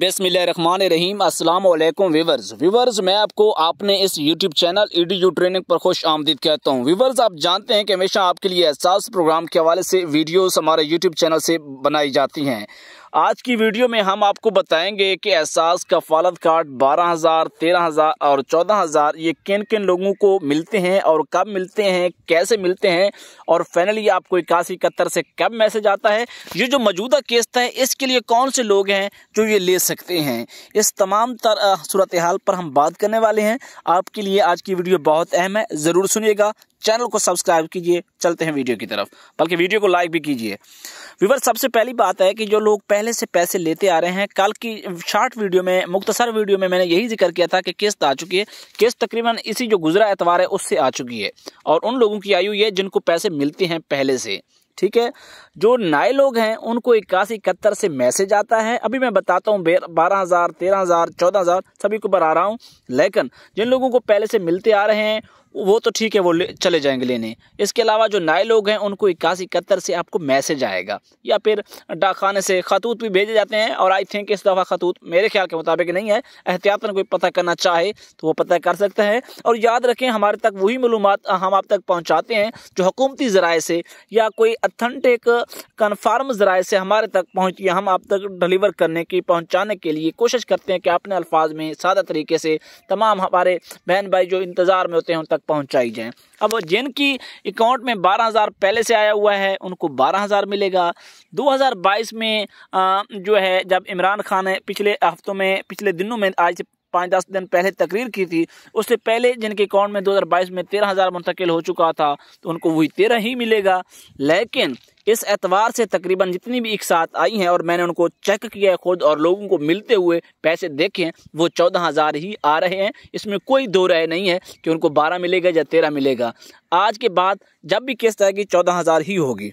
बेसमिल रहीम अस्सलाम वालेकुम viewers viewers मैं आपको आपने इस YouTube channel E D U training पर खुश आमदीद कहता हूँ वीवर्स आप जानते हैं कि हमेशा आपके लिए एहसास प्रोग्राम के हवाले से वीडियोस हमारे यूट्यूब चैनल से बनाई जाती हैं आज की वीडियो में हम आपको बताएंगे कि एहसास कफालत कार्ड बारह हज़ार तेरह हज़ार और चौदह हज़ार ये किन किन लोगों को मिलते हैं और कब मिलते हैं कैसे मिलते हैं और फाइनली आपको इक्यासी इकहत्तर से कब मैसेज आता है ये जो मौजूदा केस था इसके लिए कौन से लोग हैं जो ये ले सकते हैं इस तमाम सूरत हाल पर हम बात करने वाले हैं आपके लिए आज की वीडियो बहुत अहम है ज़रूर सुनिएगा चैनल को सब्सक्राइब कीजिए चलते हैं वीडियो की तरफ बल्कि वीडियो को लाइक भी कीजिए विवर सबसे पहली बात है कि जो लोग पहले से पैसे लेते आ रहे हैं कल की शॉर्ट वीडियो में मुख्तसर वीडियो में मैंने यही जिक्र किया था कि किस्त आ चुकी है किस्त तकरीबन इसी जो गुजरा एतवार है उससे आ चुकी है और उन लोगों की आयु ये जिनको पैसे मिलते हैं पहले से ठीक है जो नए लोग हैं उनको इक्यासी इकहत्तर से मैसेज आता है अभी मैं बताता हूँ बारह हज़ार तेरह हज़ार चौदह हज़ार सभी को ऊपर रहा हूँ लेकिन जिन लोगों को पहले से मिलते आ रहे हैं वो तो ठीक है वो चले जाएंगे लेने इसके अलावा जो नए लोग हैं उनको इक्यास इकहत्तर से आपको मैसेज आएगा या फिर डाकखाने से खतूत भी भेजे जाते हैं और आई थिंक इस दफ़ा खतूत मेरे ख्याल के मुताबिक नहीं है एहतियातन कोई पता करना चाहे तो वो पता कर सकता है और याद रखें हमारे तक वही मालूम हम आप तक पहुँचाते हैं जो हकूमती ज़रा से या कोई अथेंटिक कन्फर्म ज़राए से हमारे तक पहुँच या हम आप तक डिलीवर करने की पहुँचाने के लिए कोशिश करते हैं कि अपने अल्फाज में सादा तरीके से तमाम हमारे बहन भाई जो इंतज़ार में होते हैं उन तक तक पहुंचाई जाए अब जिनकी अकाउंट में 12000 पहले से आया हुआ है उनको 12000 मिलेगा 2022 में जो है जब इमरान खान ने पिछले हफ्तों में पिछले दिनों में आज से पाँच दस दिन पहले तकरीर की थी उससे पहले जिनके अकाउंट में 2022 में तेरह हज़ार मुंतकिल हो चुका था तो उनको वही तेरह ही मिलेगा लेकिन इस एतवार से तकरीबन जितनी भी एक साथ आई हैं और मैंने उनको चेक किया है खुद और लोगों को मिलते हुए पैसे देखे हैं वो चौदह हज़ार ही आ रहे हैं इसमें कोई दो राय नहीं है कि उनको बारह मिलेगा या तेरह मिलेगा आज के बाद जब भी केस आएगी चौदह हज़ार ही होगी